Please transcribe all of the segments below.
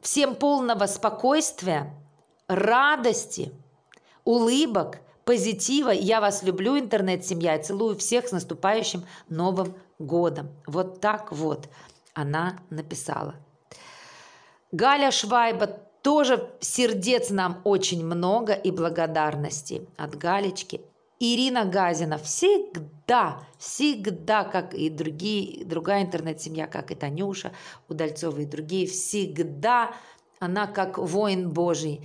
всем полного спокойствия, радости, улыбок, позитива. Я вас люблю, интернет-семья, и целую всех с наступающим Новым годом. Вот так вот она написала. Галя Швайба тоже сердец нам очень много и благодарности от Галечки Ирина Газина всегда, всегда, как и другие, другая интернет-семья, как и Танюша Удальцова и другие, всегда она как воин Божий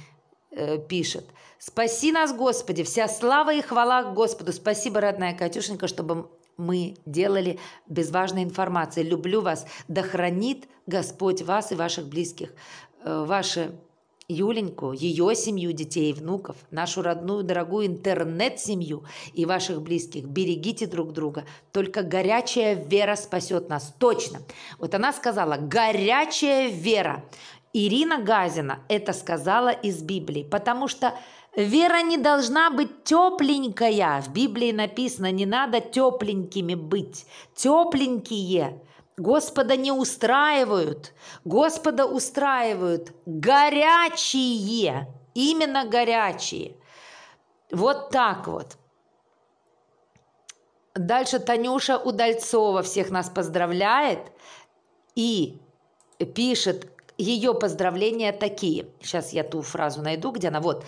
э, пишет. Спаси нас, Господи, вся слава и хвала Господу. Спасибо, родная Катюшенька, чтобы мы делали без важной информации. Люблю вас. Да хранит Господь вас и ваших близких. Э, ваши Юленьку, ее семью, детей и внуков, нашу родную, дорогую интернет-семью и ваших близких. Берегите друг друга. Только горячая вера спасет нас. Точно. Вот она сказала, горячая вера. Ирина Газина это сказала из Библии, потому что вера не должна быть тепленькая. В Библии написано, не надо тепленькими быть. Тепленькие Господа не устраивают, Господа устраивают горячие, именно горячие. Вот так вот. Дальше Танюша Удальцова всех нас поздравляет и пишет ее поздравления такие. Сейчас я ту фразу найду, где она. Вот.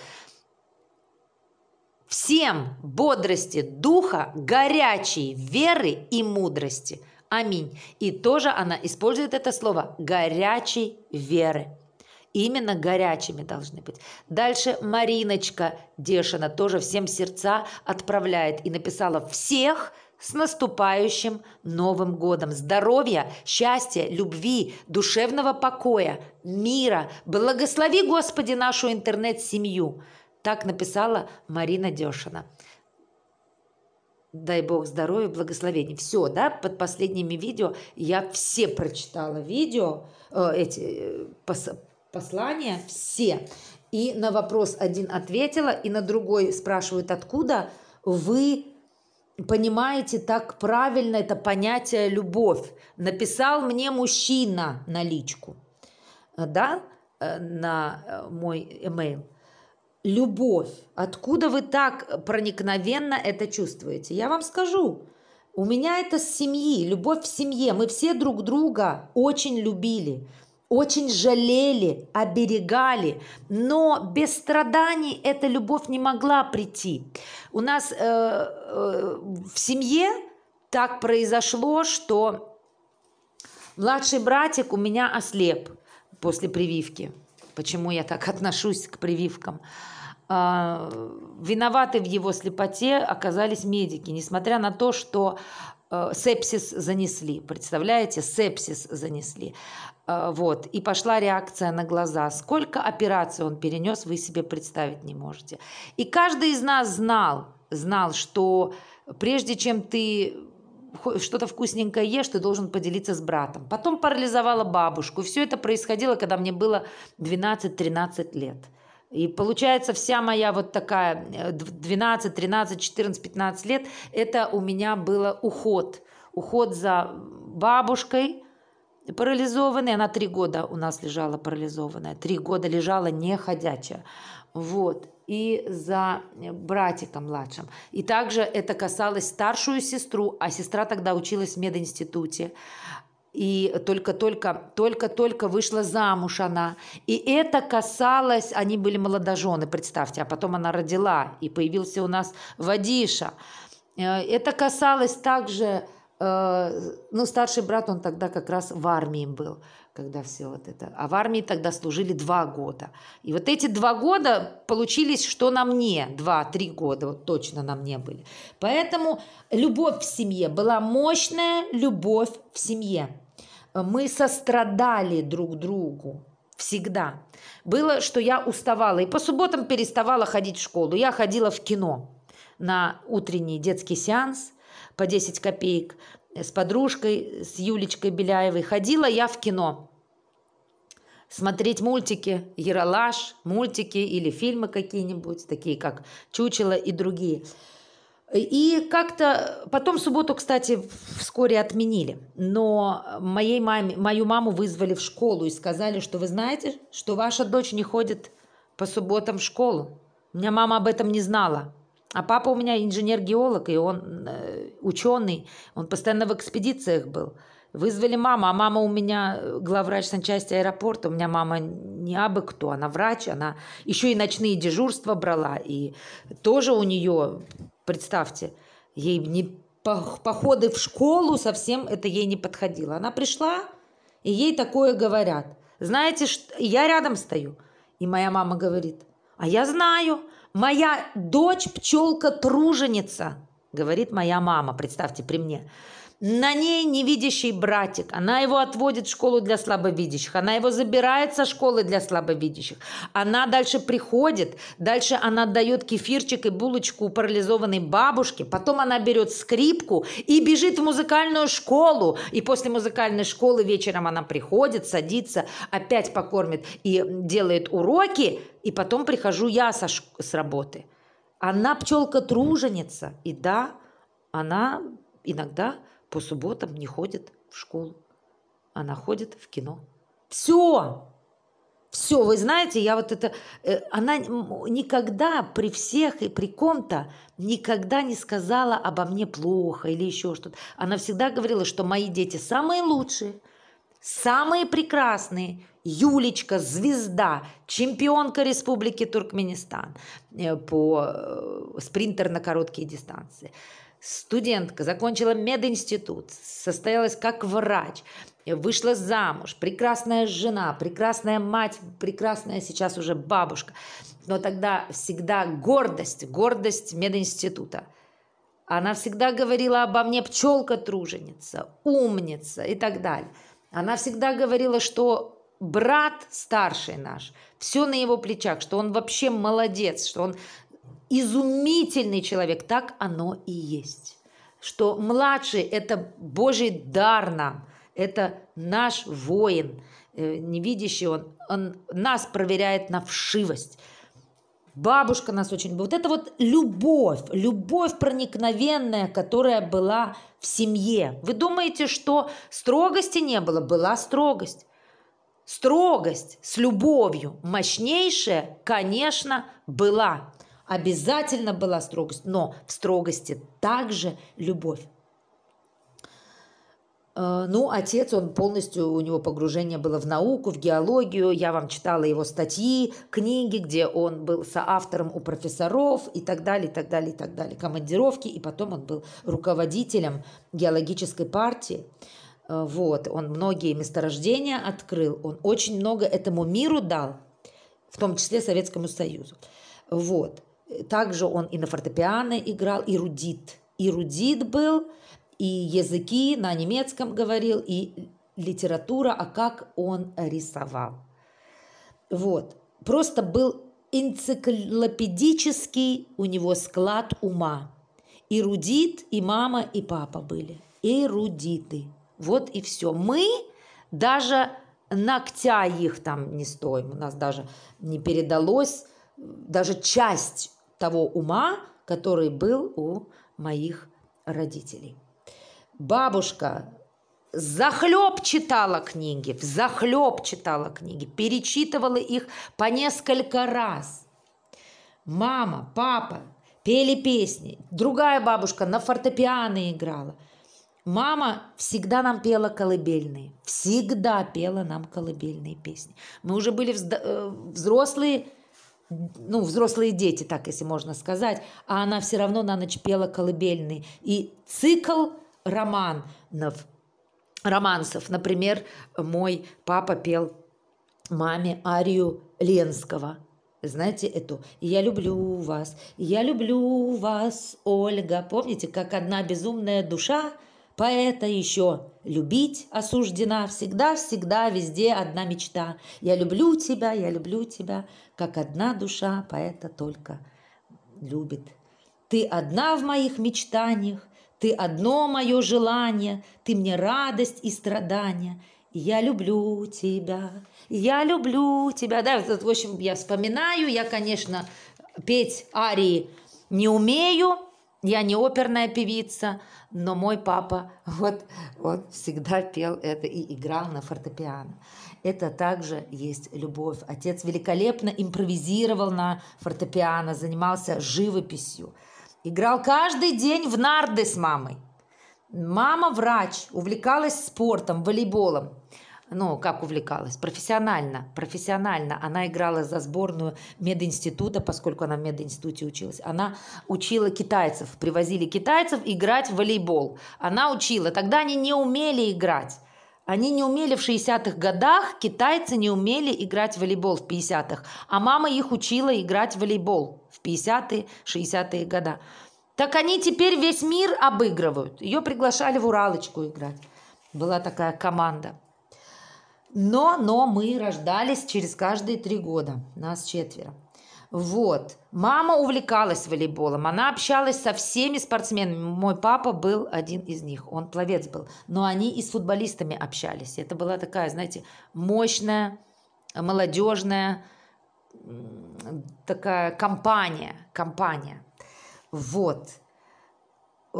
Всем бодрости духа, горячей веры и мудрости – Аминь. И тоже она использует это слово горячей веры. Именно горячими должны быть. Дальше Мариночка Дешина тоже всем сердца отправляет и написала всех с наступающим Новым годом. Здоровья, счастья, любви, душевного покоя, мира. Благослови, Господи, нашу интернет-семью. Так написала Марина Дешина. Дай бог здоровья, благословений. Все, да, под последними видео я все прочитала видео, э, эти э, пос, послания, все. И на вопрос один ответила, и на другой спрашивают, откуда вы понимаете так правильно это понятие любовь. Написал мне мужчина на личку, э, да, э, на мой имейл любовь. Откуда вы так проникновенно это чувствуете? Я вам скажу. У меня это с семьи, любовь в семье. Мы все друг друга очень любили, очень жалели, оберегали. Но без страданий эта любовь не могла прийти. У нас э, э, в семье так произошло, что младший братик у меня ослеп после прививки. Почему я так отношусь к прививкам? А, виноваты в его слепоте оказались медики, несмотря на то, что э, сепсис занесли. Представляете, сепсис занесли. А, вот. И пошла реакция на глаза. Сколько операций он перенес, вы себе представить не можете. И каждый из нас знал, знал, что прежде чем ты что-то вкусненькое ешь, ты должен поделиться с братом. Потом парализовала бабушку. Все это происходило, когда мне было 12-13 лет. И получается вся моя вот такая 12, 13, 14, 15 лет, это у меня было уход. Уход за бабушкой парализованной. Она три года у нас лежала парализованная. Три года лежала не ходячая Вот. И за братиком младшим. И также это касалось старшую сестру, а сестра тогда училась в мединституте и только-только, только-только вышла замуж она. И это касалось, они были молодожены, представьте, а потом она родила, и появился у нас Вадиша. Э, это касалось также, э, ну, старший брат, он тогда как раз в армии был, когда все вот это. А в армии тогда служили два года. И вот эти два года получились, что на мне, два-три года, вот точно на мне были. Поэтому любовь в семье была мощная любовь в семье мы сострадали друг другу. Всегда. Было, что я уставала. И по субботам переставала ходить в школу. Я ходила в кино на утренний детский сеанс по 10 копеек с подружкой, с Юлечкой Беляевой. Ходила я в кино смотреть мультики, Ералаш, мультики или фильмы какие-нибудь, такие как «Чучело» и другие – и как-то потом субботу, кстати, вскоре отменили. Но моей маме, мою маму вызвали в школу и сказали, что вы знаете, что ваша дочь не ходит по субботам в школу. У меня мама об этом не знала. А папа у меня инженер-геолог, и он э, ученый, он постоянно в экспедициях был. Вызвали маму, а мама у меня э, главврач санчасти аэропорта. У меня мама не абы кто, она врач, она еще и ночные дежурства брала. И тоже у нее Представьте, ей не походы в школу совсем это ей не подходило. Она пришла, и ей такое говорят. Знаете, что я рядом стою. И моя мама говорит, а я знаю, моя дочь пчелка-труженица, говорит моя мама, представьте при мне. На ней невидящий братик. Она его отводит в школу для слабовидящих. Она его забирает со школы для слабовидящих. Она дальше приходит. Дальше она дает кефирчик и булочку у парализованной бабушки. Потом она берет скрипку и бежит в музыкальную школу. И после музыкальной школы вечером она приходит, садится, опять покормит и делает уроки. И потом прихожу я со, с работы. Она пчелка-труженица. И да, она иногда по субботам не ходит в школу. Она ходит в кино. Все! Все, вы знаете, я вот это... Э, она никогда при всех и при ком-то никогда не сказала обо мне плохо или еще что-то. Она всегда говорила, что мои дети самые лучшие, самые прекрасные. Юлечка, звезда, чемпионка Республики Туркменистан э, по э, спринтер на короткие дистанции студентка, закончила мединститут, состоялась как врач, вышла замуж, прекрасная жена, прекрасная мать, прекрасная сейчас уже бабушка. Но тогда всегда гордость, гордость мединститута. Она всегда говорила обо мне пчелка-труженица, умница и так далее. Она всегда говорила, что брат старший наш, все на его плечах, что он вообще молодец, что он изумительный человек, так оно и есть. Что младший – это Божий дар нам, это наш воин, э, невидящий он, он нас проверяет на вшивость. Бабушка нас очень... Вот это вот любовь, любовь проникновенная, которая была в семье. Вы думаете, что строгости не было? Была строгость. Строгость с любовью мощнейшая, конечно, была. Обязательно была строгость, но в строгости также любовь. Э, ну, отец, он полностью, у него погружение было в науку, в геологию. Я вам читала его статьи, книги, где он был соавтором у профессоров и так далее, и так далее, и так далее. Командировки, и потом он был руководителем геологической партии. Э, вот, он многие месторождения открыл, он очень много этому миру дал, в том числе Советскому Союзу. Вот также он и на фортепиано играл, эрудит. Эрудит был, и языки на немецком говорил, и литература, а как он рисовал. Вот. Просто был энциклопедический у него склад ума. Эрудит и мама, и папа были. Эрудиты. Вот и все. Мы даже ногтя их там не стоим. У нас даже не передалось даже часть того ума, который был у моих родителей. Бабушка захлеб читала книги, захлеб читала книги, перечитывала их по несколько раз. Мама, папа пели песни, другая бабушка на фортепиано играла. Мама всегда нам пела колыбельные, всегда пела нам колыбельные песни. Мы уже были э, взрослые ну, взрослые дети, так если можно сказать, а она все равно на ночь пела колыбельный. И цикл романов, романсов, например, мой папа пел маме арию Ленского. Знаете эту? «Я люблю вас, я люблю вас, Ольга». Помните, как одна безумная душа поэта еще – любить осуждена, всегда-всегда везде одна мечта. Я люблю тебя, я люблю тебя, как одна душа поэта только любит. Ты одна в моих мечтаниях, ты одно мое желание, ты мне радость и страдания. Я люблю тебя, я люблю тебя. Да, в общем, я вспоминаю, я, конечно, петь арии не умею, я не оперная певица, но мой папа вот, вот всегда пел это и играл на фортепиано. Это также есть любовь. Отец великолепно импровизировал на фортепиано, занимался живописью. Играл каждый день в нарды с мамой. Мама врач, увлекалась спортом, волейболом ну, как увлекалась, профессионально, профессионально. Она играла за сборную мединститута, поскольку она в мединституте училась. Она учила китайцев, привозили китайцев играть в волейбол. Она учила. Тогда они не умели играть. Они не умели в 60-х годах, китайцы не умели играть в волейбол в 50-х, а мама их учила играть в волейбол в 50-е, 60-е года. Так они теперь весь мир обыгрывают. Ее приглашали в Уралочку играть. Была такая команда. Но, но мы рождались через каждые три года. Нас четверо. Вот. Мама увлекалась волейболом. Она общалась со всеми спортсменами. Мой папа был один из них. Он пловец был. Но они и с футболистами общались. Это была такая, знаете, мощная, молодежная такая компания. Компания. Вот.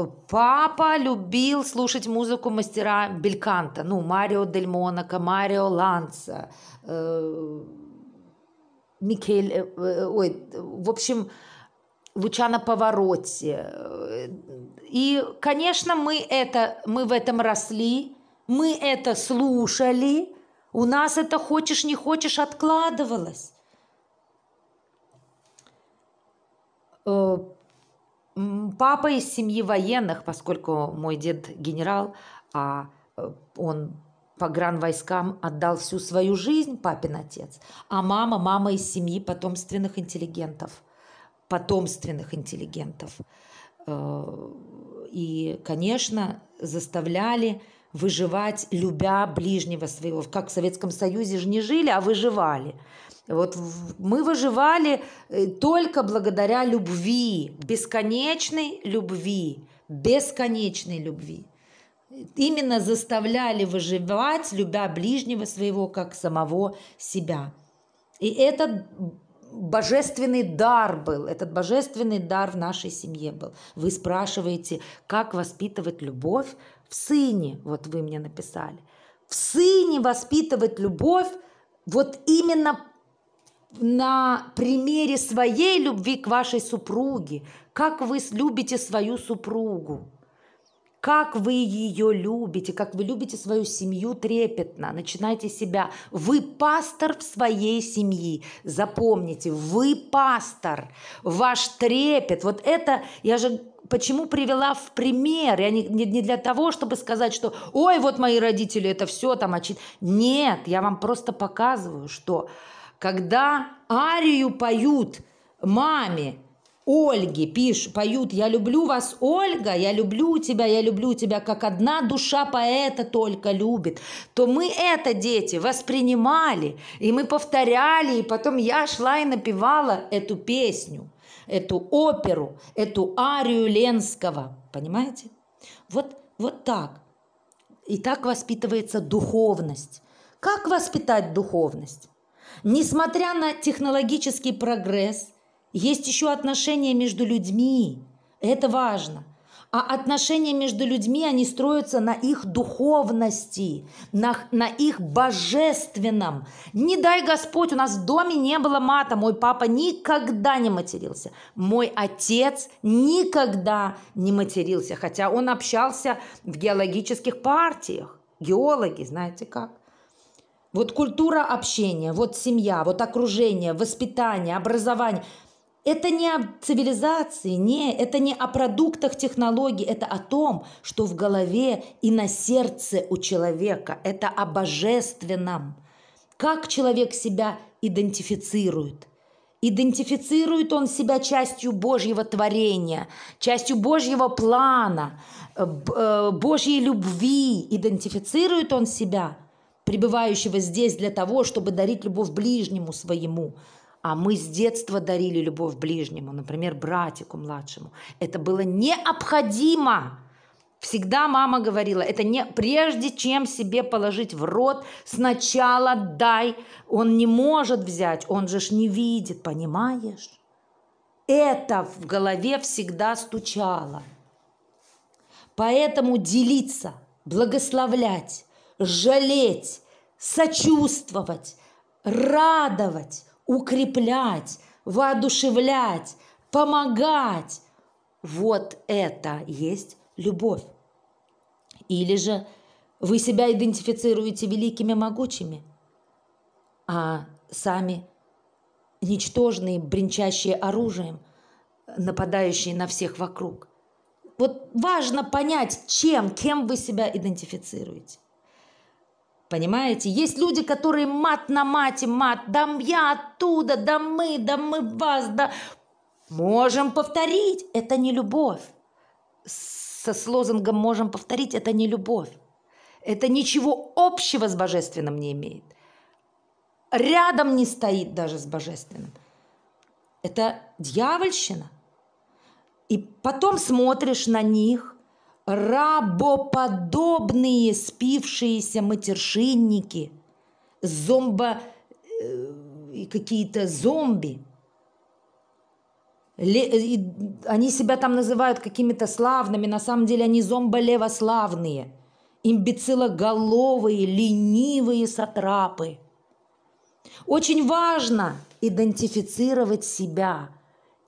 Папа любил слушать музыку мастера Бельканта, ну, Марио Дель Монако, Марио Ланца, э, Микель, э, э ой, в общем, лучано повороте. И, конечно, мы, это, мы в этом росли, мы это слушали, у нас это хочешь, не хочешь откладывалось. Э, Папа из семьи военных, поскольку мой дед генерал, а э, он по гран войскам отдал всю свою жизнь папин отец, а мама, мама из семьи потомственных интеллигентов, потомственных интеллигентов. Э, и, конечно, заставляли выживать, любя ближнего своего. Как в Советском Союзе же не жили, а выживали. Вот мы выживали э, только благодаря любви, бесконечной любви, бесконечной любви. Именно заставляли выживать, любя ближнего своего, как самого себя. И этот божественный дар был, этот божественный дар в нашей семье был. Вы спрашиваете, как воспитывать любовь в сыне, вот вы мне написали. В сыне воспитывать любовь вот именно на примере своей любви к вашей супруге, как вы любите свою супругу, как вы ее любите, как вы любите свою семью трепетно, начинайте себя. Вы пастор в своей семье, запомните, вы пастор, ваш трепет, вот это, я же почему привела в пример, я не, не, не для того, чтобы сказать, что, ой, вот мои родители, это все там, очи... нет, я вам просто показываю, что когда арию поют маме, Ольги пиш, поют «Я люблю вас, Ольга, я люблю тебя, я люблю тебя, как одна душа поэта только любит», то мы это, дети, воспринимали, и мы повторяли, и потом я шла и напевала эту песню, эту оперу, эту арию Ленского, понимаете? Вот, вот так. И так воспитывается духовность. Как воспитать духовность? Несмотря на технологический прогресс, есть еще отношения между людьми. Это важно. А отношения между людьми, они строятся на их духовности, на, на их божественном. Не дай Господь, у нас в доме не было мата. Мой папа никогда не матерился. Мой отец никогда не матерился, хотя он общался в геологических партиях. Геологи, знаете как. Вот культура общения, вот семья, вот окружение, воспитание, образование. Это не о цивилизации, не, это не о продуктах технологий, это о том, что в голове и на сердце у человека, это о божественном. Как человек себя идентифицирует. Идентифицирует он себя частью Божьего творения, частью Божьего плана, э, э, Божьей любви. Идентифицирует он себя – пребывающего здесь для того, чтобы дарить любовь ближнему своему. А мы с детства дарили любовь ближнему, например, братику младшему. Это было необходимо. Всегда мама говорила, это не прежде чем себе положить в рот, сначала дай. Он не может взять, он же ж не видит, понимаешь? Это в голове всегда стучало. Поэтому делиться, благословлять, жалеть, сочувствовать, радовать, укреплять, воодушевлять, помогать. Вот это есть любовь. Или же вы себя идентифицируете великими, могучими, а сами ничтожные, бренчащие оружием, нападающие на всех вокруг. Вот важно понять, чем, кем вы себя идентифицируете. Понимаете? Есть люди, которые мат на мате, мат, да я оттуда, да мы, да мы вас, да... Можем повторить, это не любовь. Со, с лозунгом «можем повторить» это не любовь. Это ничего общего с божественным не имеет. Рядом не стоит даже с божественным. Это дьявольщина. И потом смотришь на них – рабоподобные спившиеся матершинники, зомбо... Э, и какие-то зомби. Ле, э, и, они себя там называют какими-то славными, на самом деле они зомбо-левославные, имбецилоголовые, ленивые сатрапы. Очень важно идентифицировать себя –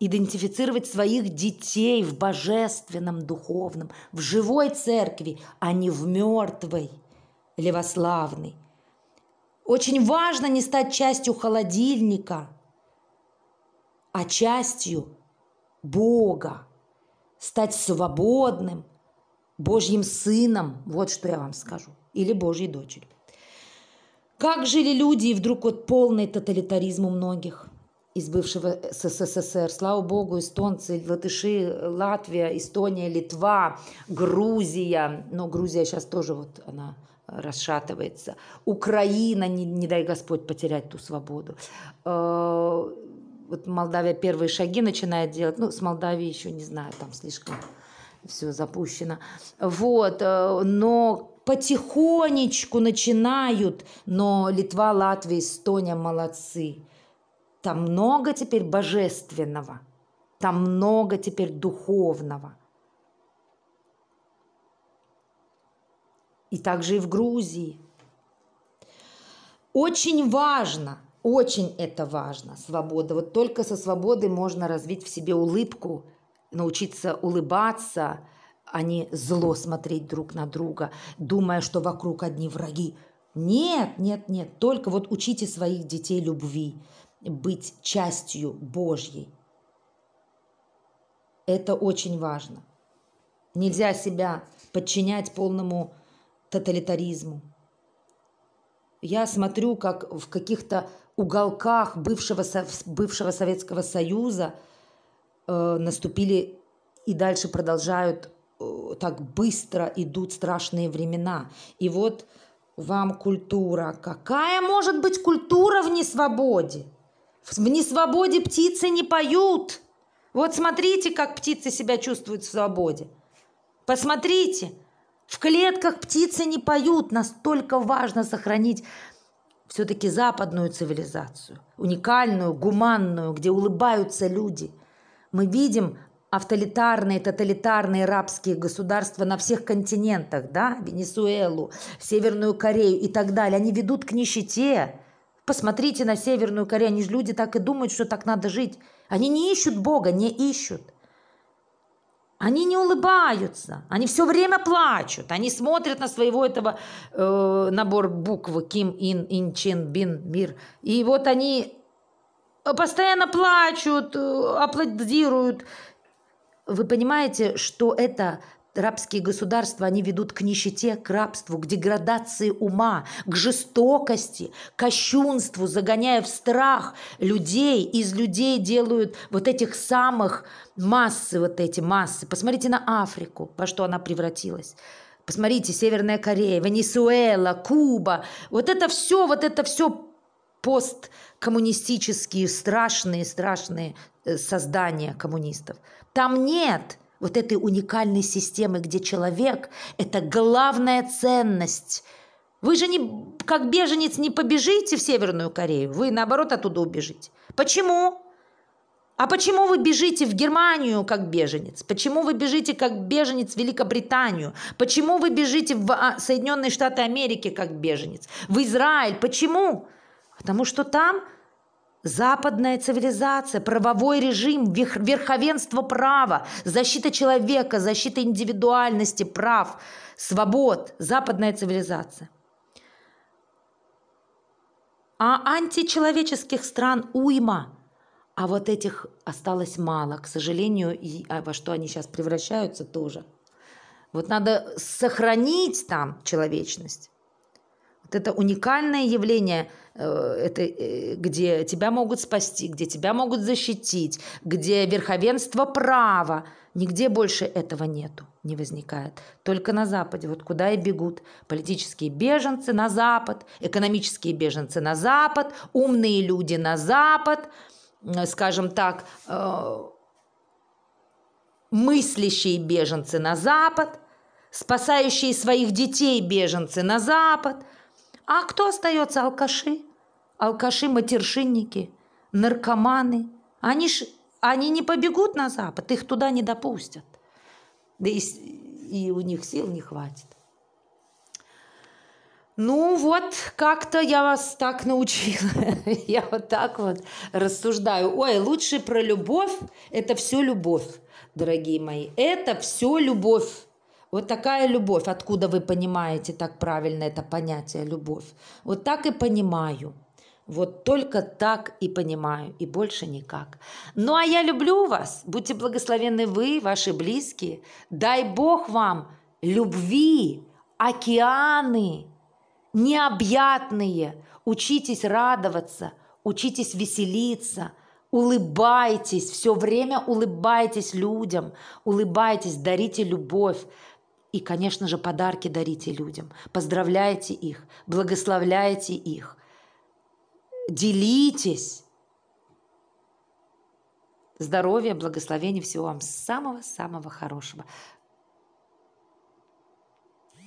идентифицировать своих детей в божественном, духовном, в живой церкви, а не в мертвой, левославной. Очень важно не стать частью холодильника, а частью Бога, стать свободным, Божьим сыном, вот что я вам скажу, или Божьей дочерью. Как жили люди, и вдруг вот полный тоталитаризм у многих из бывшего СССР. Слава богу, эстонцы, латыши, Латвия, Эстония, Литва, Грузия. Но Грузия сейчас тоже вот она э, расшатывается. Украина, не, не дай Господь потерять ту свободу. Э, вот Молдавия первые шаги начинает делать. Ну, с Молдавией еще не знаю, там слишком все запущено. Вот, э, но потихонечку начинают, но Литва, Латвия, Эстония молодцы там много теперь божественного, там много теперь духовного. И также и в Грузии. Очень важно, очень это важно, свобода. Вот только со свободы можно развить в себе улыбку, научиться улыбаться, а не зло смотреть друг на друга, думая, что вокруг одни враги. Нет, нет, нет, только вот учите своих детей любви быть частью Божьей. Это очень важно. Нельзя себя подчинять полному тоталитаризму. Я смотрю, как в каких-то уголках бывшего, бывшего Советского Союза э, наступили и дальше продолжают э, так быстро идут страшные времена. И вот вам культура. Какая может быть культура в несвободе? В несвободе птицы не поют. Вот смотрите, как птицы себя чувствуют в свободе. Посмотрите, в клетках птицы не поют. Настолько важно сохранить все-таки западную цивилизацию, уникальную, гуманную, где улыбаются люди. Мы видим авторитарные, тоталитарные рабские государства на всех континентах, да, Венесуэлу, Северную Корею и так далее, они ведут к нищете, Посмотрите на Северную Корею, они же люди так и думают, что так надо жить. Они не ищут Бога, не ищут. Они не улыбаются, они все время плачут, они смотрят на своего этого э, набор букв Ким, Ин, Ин, Чин, Бин, Мир. И вот они постоянно плачут, э, аплодируют. Вы понимаете, что это Рабские государства, они ведут к нищете, к рабству, к деградации ума, к жестокости, к кощунству, загоняя в страх людей. Из людей делают вот этих самых массы, вот эти массы. Посмотрите на Африку, во что она превратилась. Посмотрите, Северная Корея, Венесуэла, Куба. Вот это все, вот это все посткоммунистические, страшные, страшные э, создания коммунистов. Там нет – вот этой уникальной системы, где человек – это главная ценность. Вы же не, как беженец не побежите в Северную Корею, вы наоборот оттуда убежите. Почему? А почему вы бежите в Германию как беженец? Почему вы бежите как беженец в Великобританию? Почему вы бежите в а, Соединенные Штаты Америки как беженец? В Израиль? Почему? Потому что там Западная цивилизация, правовой режим, верховенство права, защита человека, защита индивидуальности, прав, свобод, западная цивилизация. А античеловеческих стран уйма. А вот этих осталось мало, к сожалению, и а во что они сейчас превращаются тоже. Вот надо сохранить там человечность. Вот это уникальное явление, э, это, э, где тебя могут спасти, где тебя могут защитить, где верховенство права. Нигде больше этого нету, не возникает. Только на Западе, вот куда и бегут. Политические беженцы на Запад, экономические беженцы на Запад, умные люди на Запад, э, скажем так, мыслящие беженцы на Запад, спасающие своих детей беженцы на Запад – а кто остается алкаши? Алкаши-матершинники, наркоманы. Они ж они не побегут на Запад, их туда не допустят. Да и, и у них сил не хватит. Ну вот, как-то я вас так научила. я вот так вот рассуждаю. Ой, лучше про любовь. Это все любовь, дорогие мои. Это все любовь. Вот такая любовь, откуда вы понимаете так правильно это понятие любовь. Вот так и понимаю. Вот только так и понимаю, и больше никак. Ну а я люблю вас. Будьте благословенны вы, ваши близкие. Дай Бог вам любви, океаны, необъятные. Учитесь радоваться, учитесь веселиться – Улыбайтесь, все время улыбайтесь людям, улыбайтесь, дарите любовь. И, конечно же, подарки дарите людям, поздравляйте их, благословляйте их, делитесь. Здоровья, благословения, всего вам самого-самого хорошего.